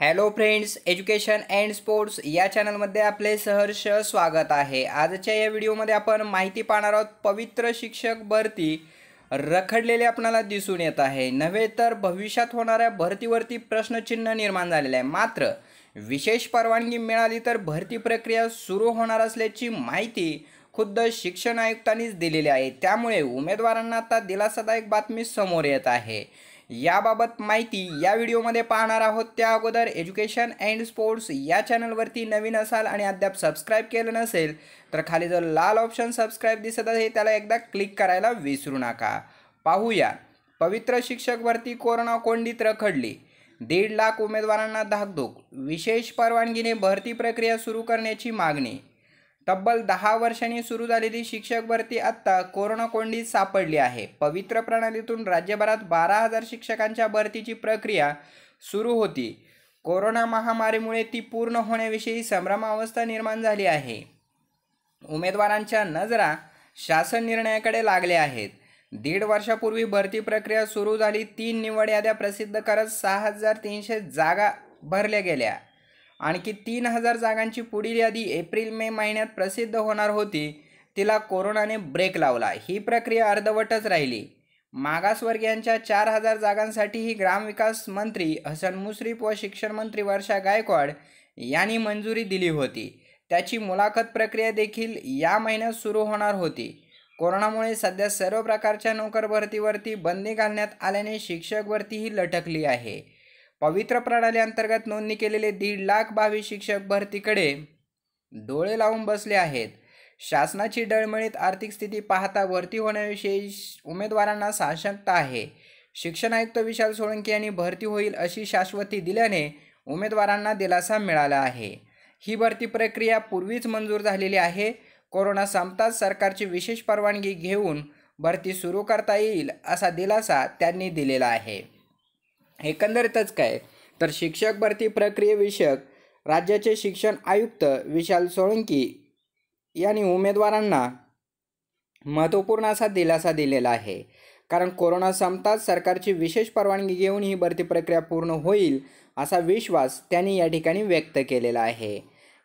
hello friends education and sports या चॅनलमध्ये आपले सहर्ष स्वागत आहे आजच्या या व्हिडिओमध्ये आपण माहिती पाहणार आहोत पवित्र शिक्षक भरती रखडलेले आपणाला दिसून येत आहे नव्हे तर भविष्यात होणाऱ्या भरतीवरती प्रश्नचिन्ह निर्माण झालेलं आहे मात्र विशेष परवानगी मिळाली तर भरती प्रक्रिया सुरू होणार असल्याची माहिती खुद्द शिक्षण आयुक्तांनीच दिलेली आहे त्यामुळे उमेदवारांना आता दिलासादायक बातमी समोर येत आहे याबाबत माहिती या व्हिडिओमध्ये पाहणार आहोत त्या अगोदर एज्युकेशन अँड स्पोर्ट्स या चॅनलवरती नवीन असाल आणि अद्याप सबस्क्राईब केलं नसेल तर खाली जो लाल ऑप्शन सबस्क्राईब दिसत आहे त्याला एकदा क्लिक करायला विसरू नका पाहूया पवित्र शिक्षक भरती कोरोना कोंडीत रखडली दीड लाख उमेदवारांना धाकधूक विशेष परवानगीने भरती प्रक्रिया सुरू करण्याची मागणी तब्बल दहा वर्षांनी सुरू झालेली शिक्षक भरती आत्ता कोरोनाकोंडीत सापडली आहे पवित्र प्रणालीतून राज्यभरात बारा हजार शिक्षकांच्या भरतीची प्रक्रिया सुरू होती कोरोना महामारीमुळे ती पूर्ण होण्याविषयी संभ्रमावस्था निर्माण झाली आहे उमेदवारांच्या नजरा शासन निर्णयाकडे लागल्या आहेत दीड वर्षापूर्वी भरती प्रक्रिया सुरू झाली तीन निवड याद्या प्रसिद्ध करत सहा हजार तीनशे जागा भरल्या गेल्या आणखी तीन हजार जागांची पुढील यादी एप्रिल मे महिन्यात प्रसिद्ध होणार होती तिला कोरोनाने ब्रेक लावला ही प्रक्रिया अर्धवटच राहिली मागासवर्गीयांच्या चार हजार जागांसाठीही ग्रामविकास मंत्री हसन मुश्रीफ व शिक्षण मंत्री वर्षा गायकवाड यांनी मंजुरी दिली होती त्याची मुलाखत प्रक्रिया देखील या महिन्यात सुरू होणार होती कोरोनामुळे सध्या सर्व प्रकारच्या नोकर भरतीवरती बंदी घालण्यात आल्याने शिक्षक भरतीही लटकली आहे पवित्र प्रणाली अंतर्गत नोंदणी केलेले दीड लाख बावीस शिक्षक भरतीकडे डोळे लावून बसले आहेत शासनाची डळमळीत आर्थिक स्थिती पाहता भरती होण्याविषयी उमेदवारांना साशंकता आहे शिक्षण आयुक्त विशाल सोळंकी यांनी भरती होईल अशी शाश्वती दिल्याने उमेदवारांना दिलासा मिळाला आहे ही भरती प्रक्रिया पूर्वीच मंजूर झालेली आहे कोरोना संपताच सरकारची विशेष परवानगी घेऊन भरती सुरू करता येईल असा दिलासा त्यांनी दिलेला आहे एकंदरीतच काय तर शिक्षक भरती प्रक्रियेविषयक राज्याचे शिक्षण आयुक्त विशाल सोळंकी यांनी उमेदवारांना महत्त्वपूर्ण असा दिलासा दिलेला आहे कारण कोरोना संपताच सरकारची विशेष परवानगी घेऊन ही भरती प्रक्रिया पूर्ण होईल असा विश्वास त्यांनी या ठिकाणी व्यक्त केलेला आहे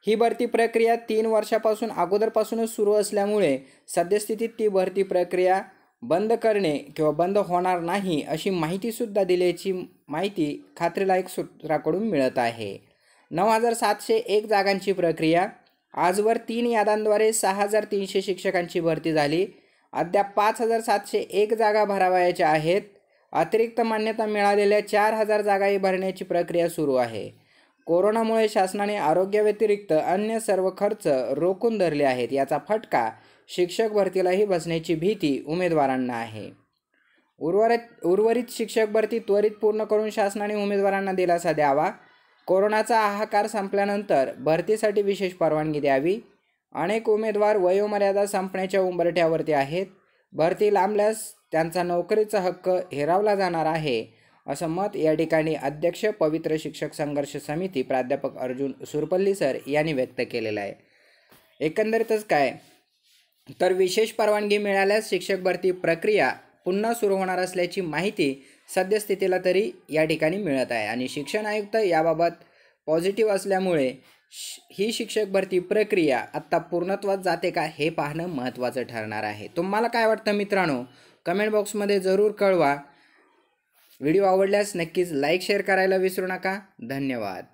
ही भरती प्रक्रिया तीन वर्षापासून अगोदरपासूनच सुरू असल्यामुळे सद्यस्थितीत ती भरती प्रक्रिया बंद करणे किंवा बंद होणार नाही अशी माहितीसुद्धा दिल्याची माहिती खात्रीलायक सूत्राकडून मिळत आहे नऊ हजार सातशे एक जागांची प्रक्रिया आजवर तीन यादांद्वारे सहा हजार तीनशे शिक्षकांची भरती झाली अद्याप पाच हजार सातशे एक जागा भरावयाच्या आहेत अतिरिक्त मान्यता मिळालेल्या चार हजार जागाही भरण्याची प्रक्रिया सुरू आहे कोरोनामुळे शासनाने आरोग्याव्यतिरिक्त अन्य सर्व खर्च रोखून धरले आहेत याचा फटका शिक्षक भरतीलाही बसण्याची भीती उमेदवारांना आहे उर्वरित उर्वरित शिक्षक भरती त्वरित पूर्ण करून शासनाने उमेदवारांना दिलासा द्यावा कोरोनाचा हाहाकार संपल्यानंतर भरतीसाठी विशेष परवानगी द्यावी अनेक उमेदवार वयोमर्यादा संपण्याच्या उंबरठ्यावरती आहेत भरती लांबल्यास त्यांचा नोकरीचा हक्क हिरावला जाणार आहे असं मत या ठिकाणी अध्यक्ष पवित्र शिक्षक संघर्ष समिती प्राध्यापक अर्जुन सुरपल्ली सर यांनी व्यक्त केलेलं आहे एकंदरीतच काय तर विशेष परवानगी मिळाल्यास शिक्षक भरती प्रक्रिया पुन्हा सुरू होणार असल्याची माहिती सद्यस्थितीला तरी या ठिकाणी मिळत आहे आणि शिक्षण आयुक्त याबाबत पॉझिटिव्ह असल्यामुळे ही शिक्षक भरती प्रक्रिया आत्ता पूर्णत्वात जाते का हे पाहणं महत्त्वाचं ठरणार आहे तुम्हाला काय वाटतं मित्रांनो कमेंट बॉक्समध्ये जरूर कळवा व्हिडिओ आवडल्यास नक्कीच लाईक शेअर करायला विसरू नका धन्यवाद